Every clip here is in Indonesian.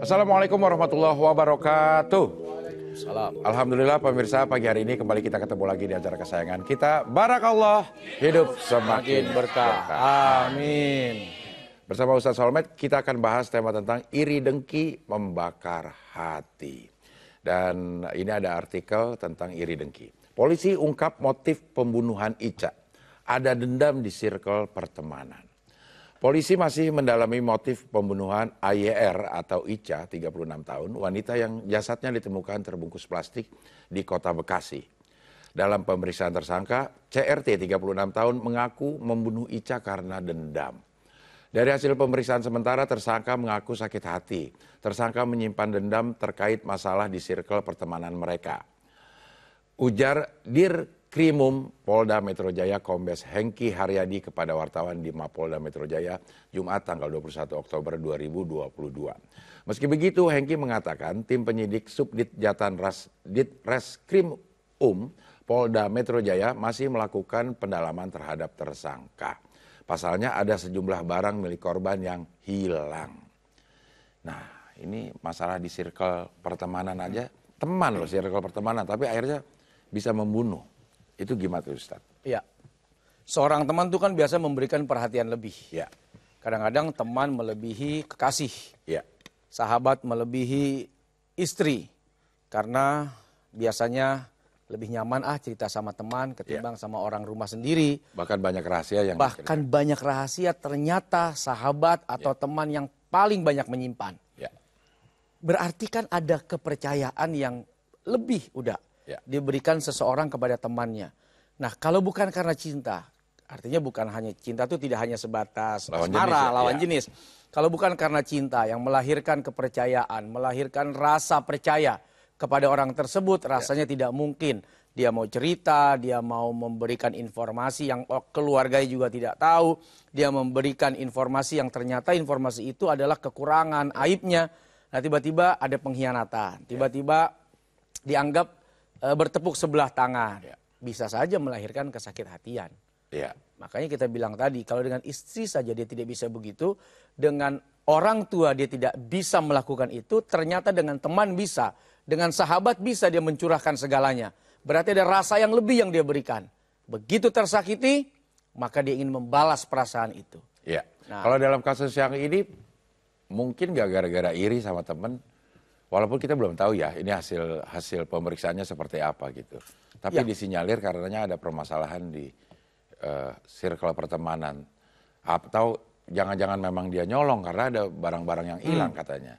Assalamualaikum warahmatullahi wabarakatuh. Salam. Alhamdulillah pemirsa pagi hari ini kembali kita ketemu lagi di acara kesayangan kita. Barakallah hidup semakin berkah. Amin. Bersama Ustaz Solmed kita akan bahas tema tentang iri dengki membakar hati. Dan ini ada artikel tentang iri dengki. Polisi ungkap motif pembunuhan Ica. Ada dendam di circle pertemanan. Polisi masih mendalami motif pembunuhan AYR atau Ica, 36 tahun, wanita yang jasadnya ditemukan terbungkus plastik di kota Bekasi. Dalam pemeriksaan tersangka, CRT 36 tahun mengaku membunuh Ica karena dendam. Dari hasil pemeriksaan sementara, tersangka mengaku sakit hati. Tersangka menyimpan dendam terkait masalah di sirkel pertemanan mereka. Ujar Dir Krimum Polda Metro Jaya Kombes Hengki Haryadi kepada wartawan di Mapolda Metro Jaya Jumat tanggal 21 Oktober 2022. Meski begitu, Hengki mengatakan tim penyidik Subdit Jatan Ras, Reskrim Um Polda Metro Jaya masih melakukan pendalaman terhadap tersangka. Pasalnya ada sejumlah barang milik korban yang hilang. Nah, ini masalah di circle pertemanan aja. Teman loh circle pertemanan, tapi akhirnya bisa membunuh. Itu gimana tuh Ustaz? Iya. Seorang teman tuh kan biasa memberikan perhatian lebih. Iya. Kadang-kadang teman melebihi kekasih. Iya. Sahabat melebihi istri. Karena biasanya lebih nyaman ah cerita sama teman ketimbang ya. sama orang rumah sendiri. Bahkan banyak rahasia yang bahkan dikirkan. banyak rahasia ternyata sahabat atau ya. teman yang paling banyak menyimpan. ya. Berarti kan ada kepercayaan yang lebih udah ya. diberikan seseorang kepada temannya. Nah, kalau bukan karena cinta, artinya bukan hanya cinta itu tidak hanya sebatas lawan asmara, jenis, ya, ya. lawan ya. jenis. Kalau bukan karena cinta yang melahirkan kepercayaan, melahirkan rasa percaya kepada orang tersebut, ya. rasanya ya. tidak mungkin dia mau cerita, dia mau memberikan informasi yang keluarganya juga tidak tahu, dia memberikan informasi yang ternyata informasi itu adalah kekurangan, aibnya. Nah, tiba-tiba ada pengkhianatan, tiba-tiba dianggap Eh, bertepuk sebelah tangan. Ya. Bisa saja melahirkan kesakit hatian. Ya. Makanya kita bilang tadi, kalau dengan istri saja dia tidak bisa begitu, dengan orang tua dia tidak bisa melakukan itu, ternyata dengan teman bisa, dengan sahabat bisa dia mencurahkan segalanya. Berarti ada rasa yang lebih yang dia berikan. Begitu tersakiti, maka dia ingin membalas perasaan itu. Ya. Nah, kalau dalam kasus yang ini, mungkin gak gara-gara iri sama teman, Walaupun kita belum tahu ya ini hasil hasil pemeriksaannya seperti apa gitu. Tapi ya. disinyalir karenanya ada permasalahan di uh, circle pertemanan atau jangan-jangan memang dia nyolong karena ada barang-barang yang hmm. hilang hmm. katanya.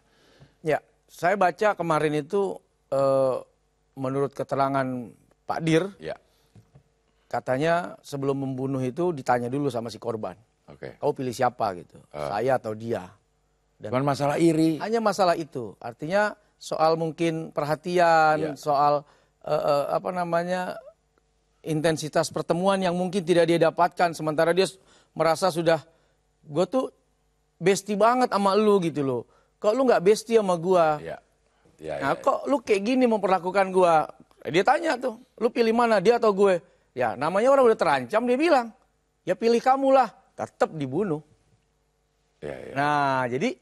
Ya, saya baca kemarin itu uh, menurut keterangan Pak Dir. Ya. Katanya sebelum membunuh itu ditanya dulu sama si korban. Oke. Okay. Kau pilih siapa gitu? Uh. Saya atau dia? Dan Bukan masalah iri. Hanya masalah itu. Artinya soal mungkin perhatian, ya. soal uh, uh, apa namanya intensitas pertemuan yang mungkin tidak dia dapatkan sementara dia merasa sudah gue tuh besti banget sama lu gitu loh. Kok lu nggak besti sama gua? Ya. Ya, nah, ya, kok lu kayak gini memperlakukan gua? Eh, dia tanya tuh, lu pilih mana dia atau gue? Ya, namanya orang udah terancam dia bilang, "Ya pilih kamu lah." Tetap dibunuh. Ya, ya. Nah, jadi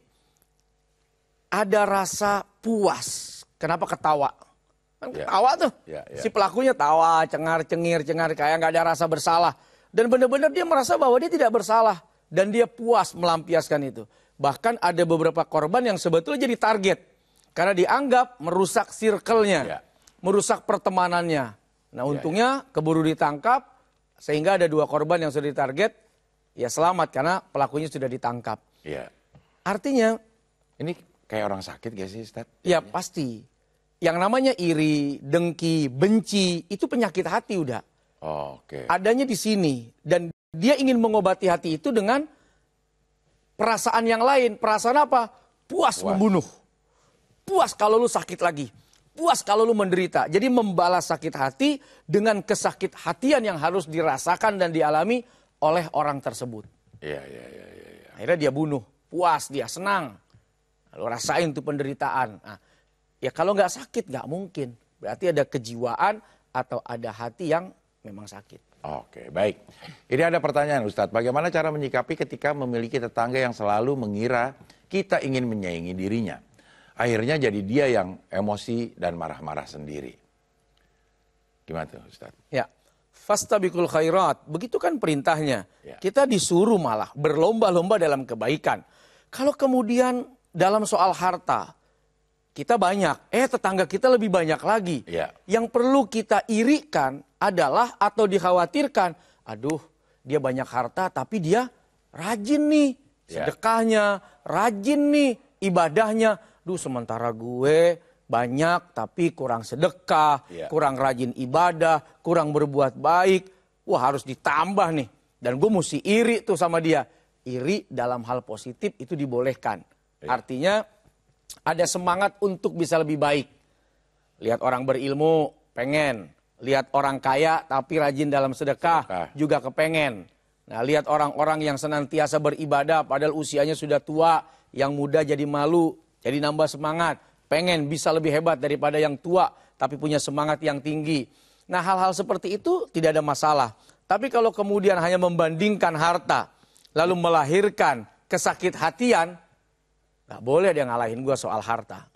ada rasa puas. Kenapa ketawa? Kan ya. ketawa yeah. tuh. Yeah, yeah. Si pelakunya tawa, cengar, cengir, cengar. Kayak nggak ada rasa bersalah. Dan benar-benar dia merasa bahwa dia tidak bersalah. Dan dia puas melampiaskan itu. Bahkan ada beberapa korban yang sebetulnya jadi target. Karena dianggap merusak circle-nya. Ya. Merusak pertemanannya. Nah ya, untungnya keburu ditangkap. Sehingga ada dua korban yang sudah ditarget. Ya selamat karena pelakunya sudah ditangkap. Artinya ini Kayak orang sakit gak sih, Ustaz? Ya pasti. Yang namanya iri, dengki, benci, itu penyakit hati udah. Oh, Oke. Okay. Adanya di sini. Dan dia ingin mengobati hati itu dengan perasaan yang lain. Perasaan apa? Puas, Puas. membunuh. Puas kalau lu sakit lagi puas kalau lu menderita. Jadi membalas sakit hati dengan kesakit hatian yang harus dirasakan dan dialami oleh orang tersebut. Iya, iya, iya. Ya, ya. Akhirnya dia bunuh, puas dia, senang. Lo rasain tuh penderitaan. Nah, ya kalau nggak sakit nggak mungkin. Berarti ada kejiwaan atau ada hati yang memang sakit. Oke, baik. Ini ada pertanyaan Ustadz. Bagaimana cara menyikapi ketika memiliki tetangga yang selalu mengira kita ingin menyaingi dirinya? Akhirnya jadi dia yang emosi dan marah-marah sendiri. Gimana tuh Ustadz? Ya, Bikul khairat. Begitu kan perintahnya. Ya. Kita disuruh malah berlomba-lomba dalam kebaikan. Kalau kemudian dalam soal harta kita banyak, eh tetangga kita lebih banyak lagi. Ya. Yang perlu kita irikan adalah atau dikhawatirkan, aduh dia banyak harta tapi dia rajin nih iya. sedekahnya, rajin nih ibadahnya. Duh sementara gue banyak tapi kurang sedekah, ya. kurang rajin ibadah, kurang berbuat baik. Wah harus ditambah nih. Dan gue mesti iri tuh sama dia. Iri dalam hal positif itu dibolehkan. Iya. Artinya ada semangat untuk bisa lebih baik. Lihat orang berilmu, pengen. Lihat orang kaya tapi rajin dalam sedekah, sedekah. juga kepengen. Nah, lihat orang-orang yang senantiasa beribadah padahal usianya sudah tua, yang muda jadi malu, jadi nambah semangat, pengen bisa lebih hebat daripada yang tua tapi punya semangat yang tinggi. Nah, hal-hal seperti itu tidak ada masalah. Tapi kalau kemudian hanya membandingkan harta lalu melahirkan kesakit hatian, Gak boleh dia ngalahin gue soal harta.